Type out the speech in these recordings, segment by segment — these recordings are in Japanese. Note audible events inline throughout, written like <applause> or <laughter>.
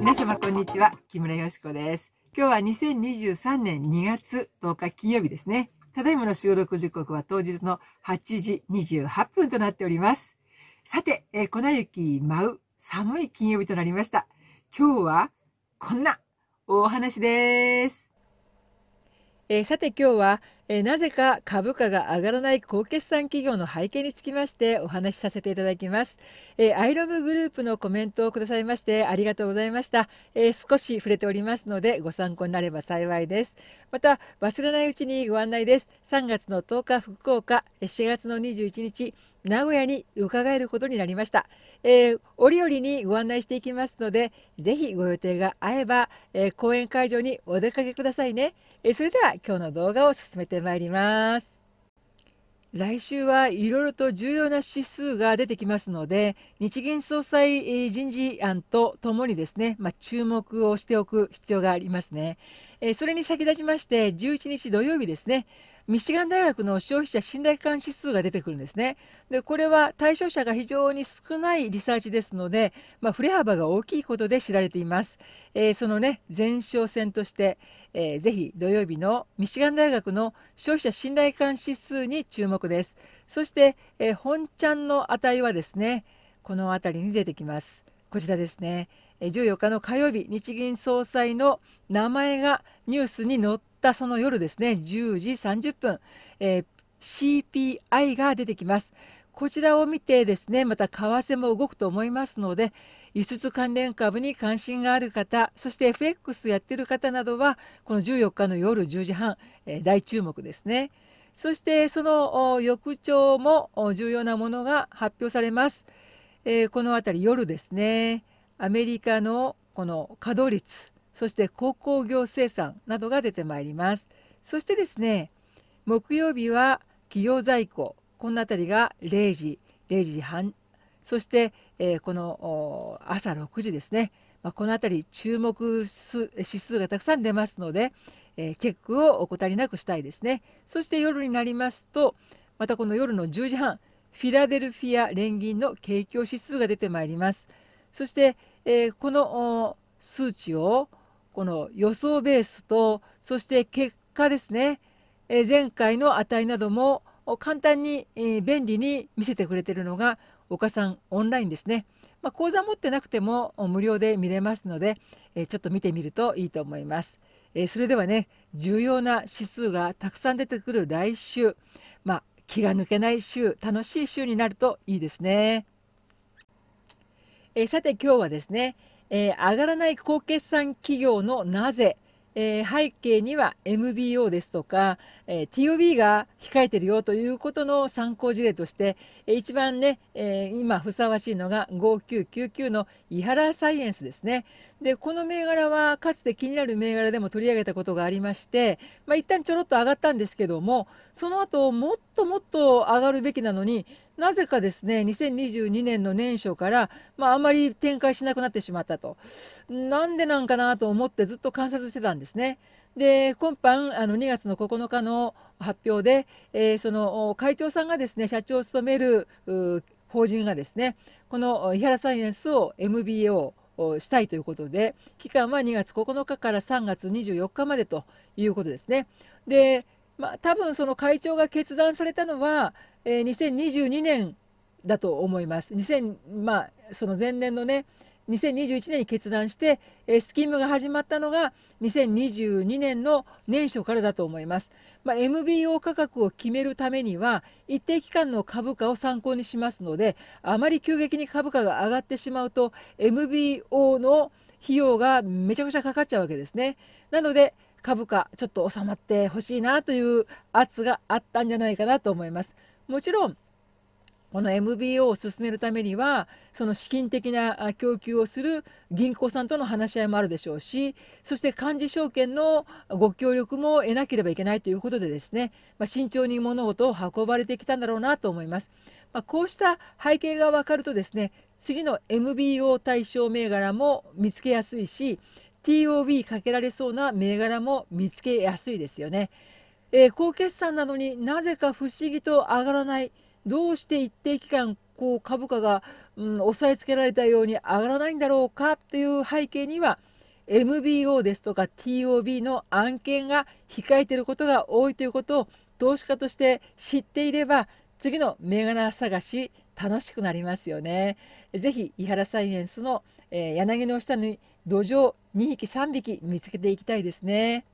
皆様こんにちは木村よしこです今日は2023年2月10日金曜日ですねただいまの収録時刻は当日の8時28分となっておりますさて、えー、粉雪舞う寒い金曜日となりました今日はこんなお話ですえー、さて今日は、えー、なぜか株価が上がらない高決算企業の背景につきましてお話しさせていただきます、えー、アイロムグループのコメントをくださいましてありがとうございました、え少し触れておりますのでご参考になれば幸いですまた忘れないうちにご案内です3月の10日福岡7月の21日名古屋に伺えることになりました、えー、折々にご案内していきますのでぜひご予定が合えば、えー、講演会場にお出かけくださいねえそれでは今日の動画を進めてまいります来週はいろいろと重要な指数が出てきますので日銀総裁人事案とともにですね、まあ、注目をしておく必要がありますね、えそれに先立ちまして11日土曜日ですねミシガン大学の消費者信頼感指数が出てくるんですね。でこれは対象者が非常に少ないリサーチですので、まあ、振れ幅が大きいことで知られています。えー、そのね前哨戦として、えー、ぜひ土曜日のミシガン大学の消費者信頼感指数に注目です。そして、えー、本ちゃんの値はですねこの辺りに出てきます。こちらですね。14日の火曜日日銀総裁の名前がニュースに載ってたその夜ですね10時30分、えー、CPI が出てきますこちらを見てですねまた為替も動くと思いますので輸出関連株に関心がある方そして FX やってる方などはこの14日の夜10時半、えー、大注目ですねそしてその翌朝も重要なものが発表されます、えー、この辺り夜ですねアメリカのこの稼働率そして鉱工業生産などが出てまいりますそしてですね木曜日は企業在庫この辺りが0時0時半そして、えー、この朝6時ですね、まあ、この辺り注目指数がたくさん出ますので、えー、チェックを怠りなくしたいですねそして夜になりますとまたこの夜の10時半フィラデルフィア連銀の景況指数が出てまいりますそして、えー、この数値をこの予想ベースとそして結果ですね、え前回の値なども簡単に、便利に見せてくれてるのが岡さんオンラインですね、まあ、講座持ってなくても無料で見れますので、えちょっと見てみるといいと思います。えそれではね重要な指数がたくさん出てくる来週、まあ、気が抜けない週楽しい週になるといいですね。えさて今日はですねえー、上がらない高決算企業のなぜ、えー、背景には MBO ですとか、えー、TOB が控えてるよということの参考事例として、えー、一番ね、えー、今ふさわしいのが5999の伊原サイエンスですねでこの銘柄はかつて気になる銘柄でも取り上げたことがありまして、まあ、一旦ちょろっと上がったんですけどもその後もっともっと上がるべきなのになぜかですね、2022年の年初から、まあ、あまり展開しなくなってしまったと。なんでなんかなと思ってずっと観察してたんですね。で、今般、あの2月の9日の発表で、えー、その会長さんがですね、社長を務める法人がですね、この伊原サイエンスを MBO、したいということで期間は2月9日から3月24日までということですね。で、まあ、多分その会長が決断されたのはえ2022年だと思います。2 0まあ、その前年のね2021年に決断して、えスキームが始まったのが2022年の年初からだと思います、まあ、MBO 価格を決めるためには一定期間の株価を参考にしますのであまり急激に株価が上がってしまうと MBO の費用がめちゃくちゃかかっちゃうわけですねなので株価ちょっと収まってほしいなという圧があったんじゃないかなと思いますもちろんこの MBO を進めるためにはその資金的な供給をする銀行さんとの話し合いもあるでしょうしそして幹事証券のご協力も得なければいけないということでですね、まあ、慎重に物事を運ばれてきたんだろうなと思います。まあ、こうした背景が分かるとですね次の MBO 対象銘柄も見つけやすいし TOB かけられそうな銘柄も見つけやすいですよね。えー、高決算なのになぜか不思議と上がらない、どうして一定期間、こう株価が、うん、押さえつけられたように上がらないんだろうかという背景には、MBO ですとか TOB の案件が控えていることが多いということを投資家として知っていれば次の銘柄探し楽しくなりますよね。ぜひ伊原サイエンスの、えー、柳の下に土壌2匹3匹見つけていきたいですね。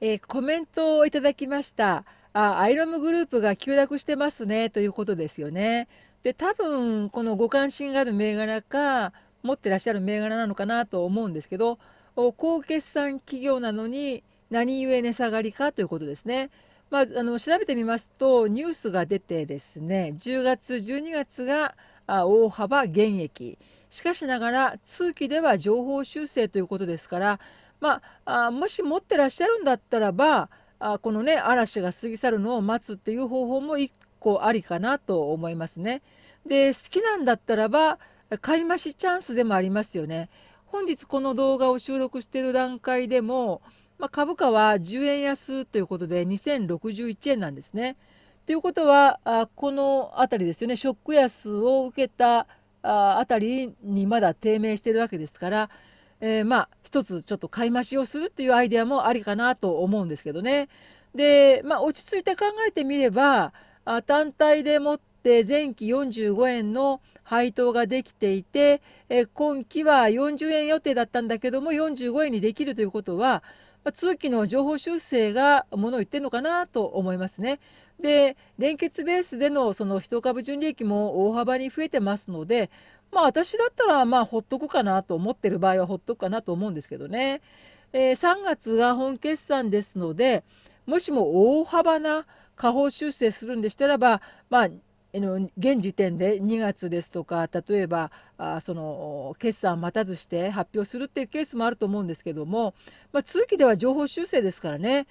えー、コメントをいただきました。あ、アイロムグループが急落してますね、ということですよね。で、多分、このご関心がある銘柄か、持ってらっしゃる銘柄なのかなと思うんですけど、高決算企業なのに何故値下がりかということですね。まあ、あの調べてみますと、ニュースが出てですね、10月、12月が大幅減益。しかしながら、通期では情報修正ということですから、まあ、あもし持ってらっしゃるんだったらばあこのね嵐が過ぎ去るのを待つっていう方法も一個ありかなと思いますね。で好きなんだったらば買い増しチャンスでもありますよね。本日この動画を収録している段階でも、まあ、株価は10円安ということで2061円なんですね。ということはあこの辺りですよねショック安を受けたあ辺りにまだ低迷しているわけですからえー、まあ一つちょっと買い増しをするっていうアイデアもありかなと思うんですけどね。で、まあ、落ち着いて考えてみればあ単体でもって前期45円の配当ができていて、えー、今期は40円予定だったんだけども45円にできるということは、まあ、通期の情報修正がものを言ってるのかなと思いますね。で連結ベースでのその1株純利益も大幅に増えてますのでまあ私だったらまあほっとくかなと思ってる場合はほっとくかなと思うんですけどね、えー、3月が本決算ですのでもしも大幅な下方修正するんでしたらば、まあ、現時点で2月ですとか例えばその決算待たずして発表するっていうケースもあると思うんですけども、まあ、通期では情報修正ですからね、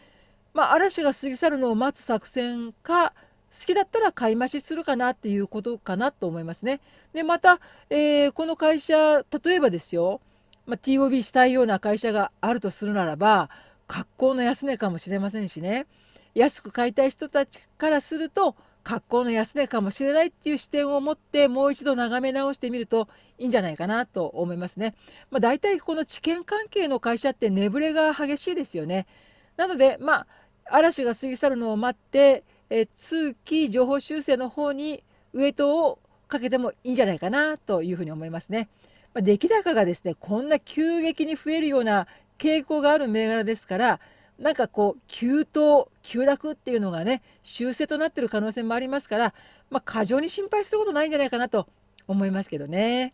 まあ、嵐が過ぎ去るのを待つ作戦か好きだったら買い増しするかなっていうことかなと思いますね。でまた、えー、この会社例えばですよ、まあ、TOB したいような会社があるとするならば格好の安値かもしれませんしね安く買いたい人たちからすると格好の安値かもしれないっていう視点を持ってもう一度眺め直してみるといいんじゃないかなと思いますね。まあ、大体この知見関係の会社って値ぶれが激しいですよね。なので、まあ、嵐が過ぎ去るのを待ってえ通期情報修正の方にウエイトをかけてもいいんじゃないかなというふうに思いますね。まあ、出来高がですねこんな急激に増えるような傾向がある銘柄ですからなんかこう急騰急落っていうのがね修正となってる可能性もありますから、まあ、過剰に心配することないんじゃないかなと思いますけどね。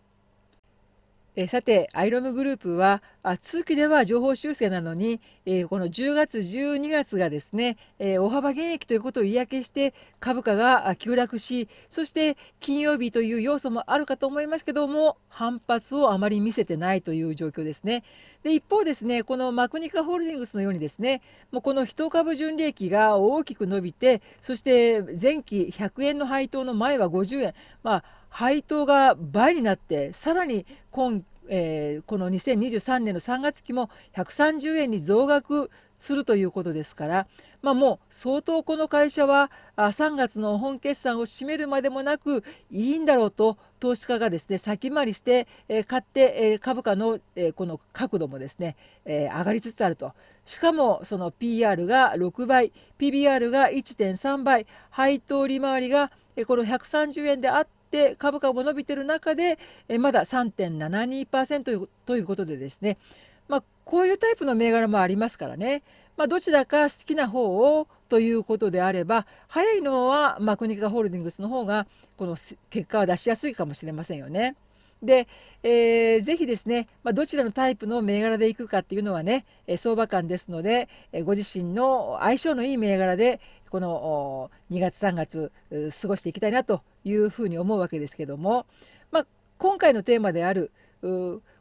えさて、アイロムグループはあ通期では情報修正なのに、えー、この10月、12月がですね、えー、大幅減益ということを嫌気して株価が急落しそして金曜日という要素もあるかと思いますけども反発をあまり見せてないという状況ですね。で一方、ですねこのマクニカホールディングスのようにですねもうこの1株純利益が大きく伸びてそして前期100円の配当の前は50円、まあ配当が倍になってさらに今、えー、この2023年の3月期も130円に増額するということですから、まあ、もう相当この会社は3月の本決算を占めるまでもなくいいんだろうと投資家がですね先回りして、え買って、え株価の、えこの角度もですね、え上がりつつあるとしかもその PR が6倍 PBR が1.3倍配当利回りが、えこの130円であってって株価も伸びてる中で、えまだ3.72%ということでですね、まあ、こういうタイプの銘柄もありますからね、まあ、どちらか好きな方をということであれば早いのはマクニカホールディングスの方がこの結果は出しやすいかもしれませんよね。で、えー、ぜひですね、まあ、どちらのタイプの銘柄でいくかっていうのはね、え相場感ですので、えご自身の相性のいい銘柄で、この2月3月過ごしていきたいなというふうに思うわけですけども、まあ、今回のテーマである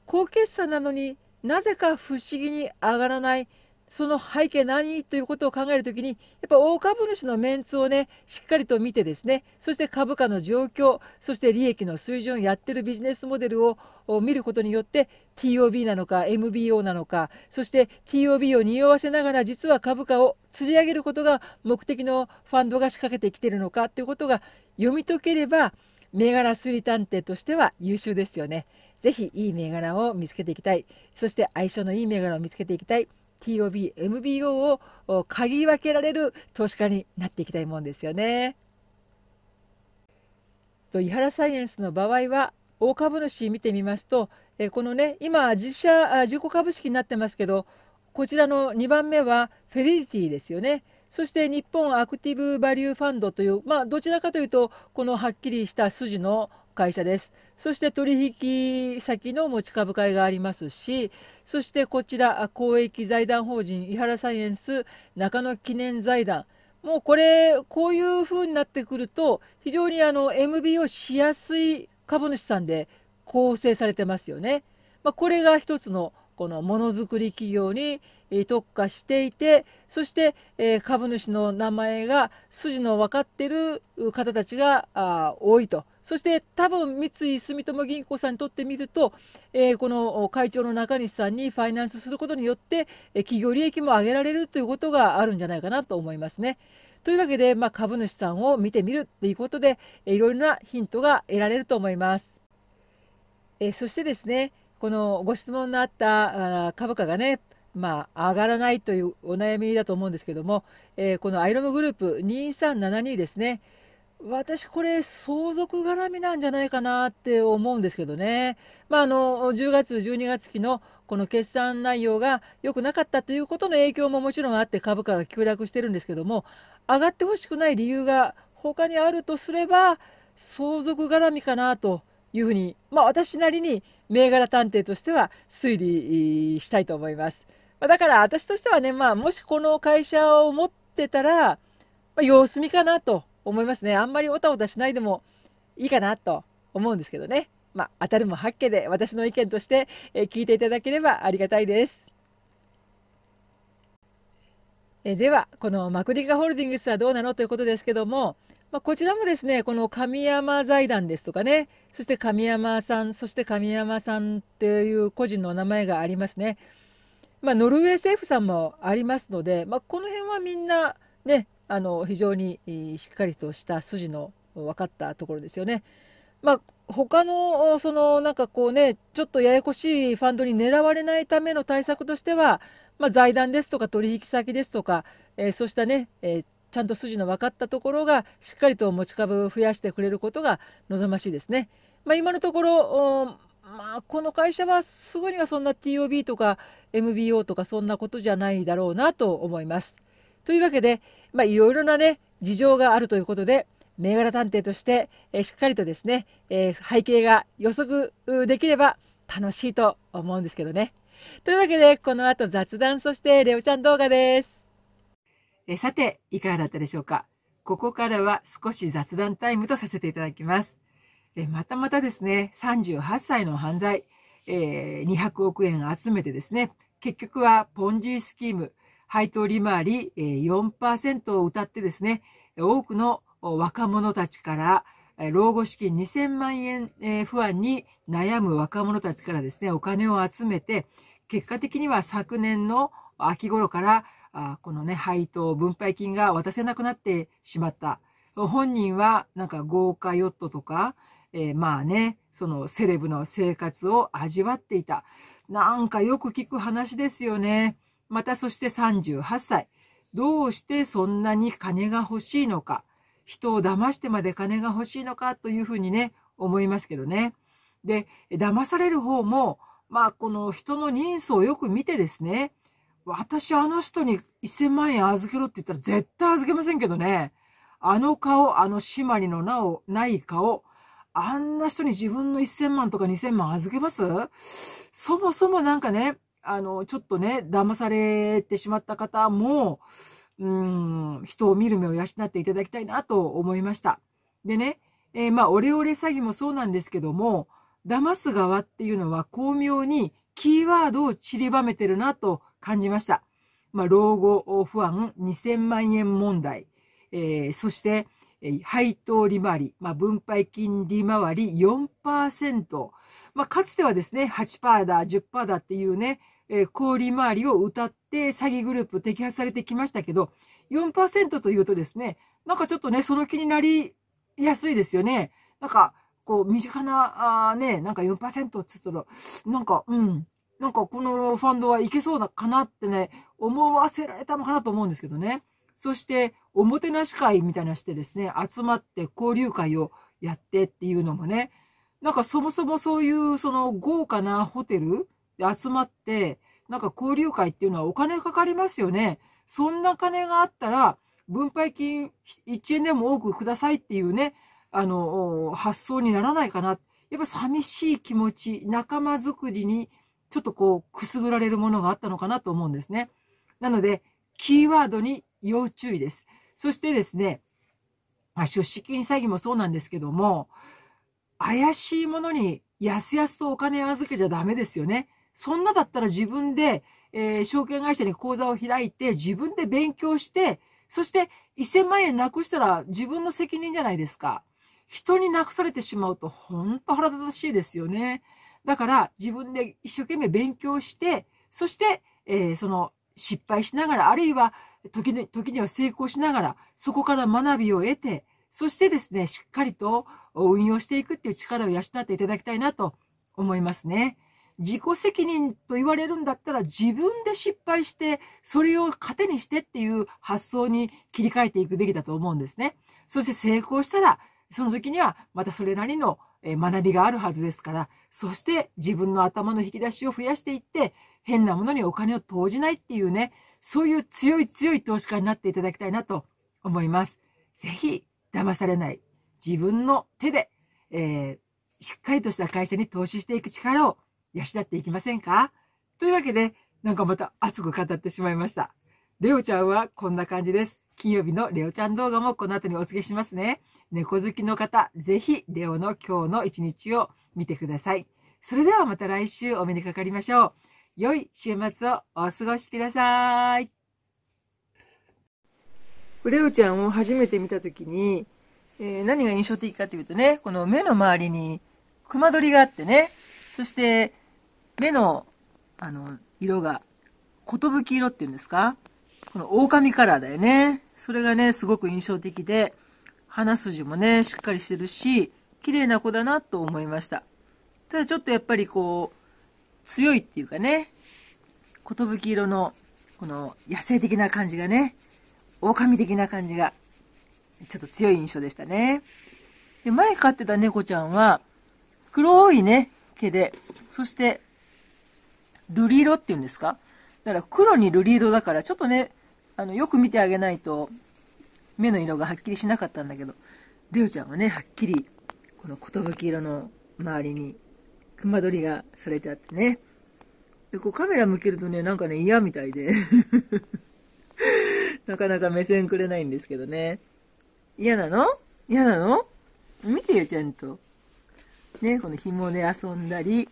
高血差なのになぜか不思議に上がらないその背景何ということを考えるときに、やっぱ大株主のメンツをね、しっかりと見てですね、そして株価の状況、そして利益の水準、やってるビジネスモデルを見ることによって、TOB なのか MBO なのか、そして TOB を匂わせながら実は株価を釣り上げることが目的のファンドが仕掛けてきてるのかということが読み解ければ、銘柄推理探偵としては優秀ですよね。ぜひいい銘柄を見つけていきたい。そして相性のいい銘柄を見つけていきたい。TOB、MBO を嗅ぎ分けられる投資家になっていきたいもんですよね。と伊原サイエンスの場合は大株主見てみますとえこのね今自社自己株式になってますけどこちらの2番目はフェリリティですよね。そして日本アクティブバリューファンドという、まあ、どちらかというとこのはっきりした筋の会社です。そして取引先の持ち株会がありますし、そしてこちら、公益財団法人伊原サイエンス中野記念財団、もうこれ、こういうふうになってくると、非常にあの MBO しやすい株主さんで構成されてますよね。まあ、これが一つのこのものづくり企業に特化していてそして、え株主の名前が筋の分かってる方たちが多いとそして多分三井住友銀行さんにとってみると、えー、この会長の中西さんにファイナンスすることによって、え企業利益も上げられるということがあるんじゃないかなと思いますね。というわけで、まあ、株主さんを見てみるということで、えいろいろなヒントが得られると思います。えそしてですね、このご質問のあったあ株価がね、まあ、上がらないというお悩みだと思うんですけども、えー、このアイロムグループ2372ですね、私、これ、相続絡みなんじゃないかなって思うんですけどね、まあ、あの10月、12月期のこの決算内容が良くなかったということの影響ももちろんあって、株価が急落してるんですけども、上がってほしくない理由が他にあるとすれば、相続絡みかなというふうに、まあ、私なりに銘柄探偵としては推理したいと思います。だから私としてはね、まあ、もしこの会社を持ってたら、まあ、様子見かなと。思いますねあんまりおたおたしないでもいいかなと思うんですけどねまあ、当たるも八家で私の意見として、え聞いていただければありがたいです。えではこのマクリカホールディングスはどうなのということですけども、まあ、こちらもですねこの神山財団ですとかねそして神山さんそして神山さんっていう個人の名前がありますね、まあ、ノルウェー政府さんもありますので、まあ、この辺はみんなねあの非常にしっかりとした筋の分かったところですよね。まあ他のそのなんかこうねちょっとややこしいファンドに狙われないための対策としては、まあ、財団ですとか取引先ですとか、えー、そうしたね、えー、ちゃんと筋の分かったところがしっかりと持ち株を増やしてくれることが望ましいですね。まあ、今のところまあ、この会社はすぐにはそんな TOB とか MBO とかそんなことじゃないだろうなと思います。というわけで、まあ、いろいろなね事情があるということで銘柄探偵として、えしっかりとですね、え背景が予測できれば楽しいと思うんですけどね。というわけでこの後雑談そしてレオちゃん動画です。えさていかがだったでしょうかここからは少し雑談タイムとさせていただきます。えまたまたですね38歳の犯罪、えー、200億円集めてですね結局はポンジースキーム配当利回り4%を謳ってですね、多くの若者たちから、老後資金2000万円不安に悩む若者たちからですね、お金を集めて、結果的には昨年の秋頃から、このね、配当、分配金が渡せなくなってしまった。本人は、なんか豪華ヨットとか、えー、まあね、そのセレブの生活を味わっていた。なんかよく聞く話ですよね。またそして38歳。どうしてそんなに金が欲しいのか。人を騙してまで金が欲しいのかというふうにね、思いますけどね。で、騙される方も、まあ、この人の人相をよく見てですね、私あの人に1000万円預けろって言ったら絶対預けませんけどね。あの顔、あの締まりのなお、ない顔、あんな人に自分の1000万とか2000万預けますそもそもなんかね、あの、ちょっとね、騙されてしまった方も、うん、人を見る目を養っていただきたいなと思いました。でね、えー、まあ、オレオレ詐欺もそうなんですけども、騙す側っていうのは巧妙にキーワードを散りばめてるなと感じました。まあ、老後不安2000万円問題、えー、そして、配当利回り、まあ、分配金利回り4%、まあ、かつてはですね、8%だ、10%だっていうね、えー、小売回りを歌って詐欺グループ摘発されてきましたけど、4%というとですね、なんかちょっとね、その気になりやすいですよね。なんか、こう、身近な、あね、なんか4%って言ったら、なんか、うん、なんかこのファンドはいけそうなかなってね、思わせられたのかなと思うんですけどね。そして、おもてなし会みたいなしてですね、集まって交流会をやってっていうのもね、なんかそもそもそういうその豪華なホテル集まって、なんか交流会っていうのはお金かかりますよね。そんな金があったら、分配金1円でも多くくださいっていうね、あの、発想にならないかな。やっぱ寂しい気持ち、仲間づくりに、ちょっとこう、くすぐられるものがあったのかなと思うんですね。なので、キーワードに要注意です。そしてですね、まあ、出資金詐欺もそうなんですけども、怪しいものにやすやすとお金預けちゃダメですよね。そんなだったら自分で、えー、証券会社に口座を開いて、自分で勉強して、そして1000万円なくしたら自分の責任じゃないですか。人になくされてしまうと本当腹立たしいですよね。だから自分で一生懸命勉強して、そして、えー、その失敗しながら、あるいは時に時には成功しながら、そこから学びを得て、そしてですね、しっかりと運用していくっていう力を養っていただきたいなと思いますね。自己責任と言われるんだったら自分で失敗して、それを糧にしてっていう発想に切り替えていくべきだと思うんですね。そして成功したら、その時にはまたそれなりの学びがあるはずですから、そして自分の頭の引き出しを増やしていって、変なものにお金を投じないっていうね、そういう強い強い投資家になっていただきたいなと思います。ぜひ、騙されない。自分の手で、えー、しっかりとした会社に投資していく力を養っていきませんかというわけで、なんかまた熱く語ってしまいました。レオちゃんはこんな感じです。金曜日のレオちゃん動画もこの後にお付けしますね。猫好きの方、ぜひレオの今日の一日を見てください。それではまた来週お目にかかりましょう。良い週末をお過ごしください。レオちゃんを初めて見た時に、えー、何が印象的かというとね、この目の周りに熊取りがあってね、そして目のあの色が寿色っていうんですかこの狼カラーだよねそれがねすごく印象的で鼻筋もねしっかりしてるし綺麗な子だなと思いましたただちょっとやっぱりこう強いっていうかね寿色のこの野生的な感じがね狼的な感じがちょっと強い印象でしたねで前飼ってた猫ちゃんは黒いね毛でそして瑠璃色っていうんですかだから黒にルリ色だからちょっとねあのよく見てあげないと目の色がはっきりしなかったんだけどりょうちゃんはねはっきりこの寿色の周りに熊取りがされてあってねでこうカメラ向けるとねなんかね嫌みたいで <laughs> なかなか目線くれないんですけどね嫌なの嫌なの見てよちゃんとねこの紐で遊んだり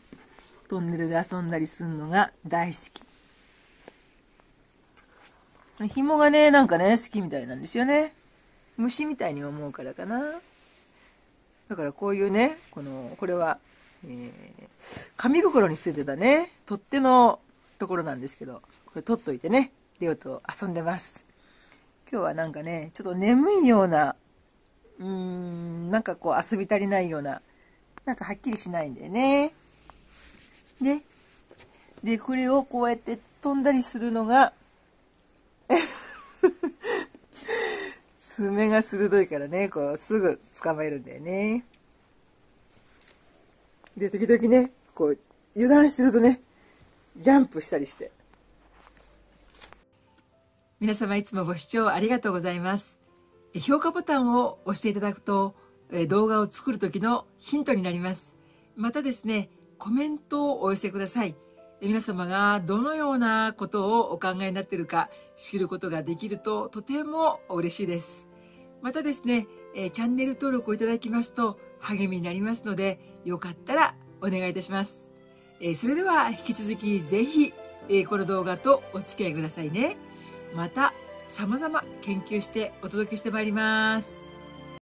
トンネルで遊んだりするのが大好き。紐がね、なんかね、好きみたいなんですよね。虫みたいに思うからかな。だからこういうね、この、これは、えー、紙袋に捨ててたね、取っ手のところなんですけど、これ取っといてね、レオと遊んでます。今日はなんかね、ちょっと眠いような、うーん、なんかこう遊び足りないような、なんかはっきりしないんだよね。ね。で、これをこうやって飛んだりするのが <laughs> 爪が鋭いからね、こう、すぐ捕まえるんだよね。で、時々ね、こう、油断してるとね、ジャンプしたりして。皆様いつもご視聴ありがとうございます。評価ボタンを押していただくと、動画を作る時のヒントになります。またですね、コメントをお寄せください。皆様がどのようなことをお考えになっているか知ることができるととても嬉しいです。またですね、えチャンネル登録をいただきますと励みになりますので、よかったらお願いいたします。えそれでは引き続きぜひ、えこの動画とお付き合いくださいね。また様々研究してお届けしてまいります。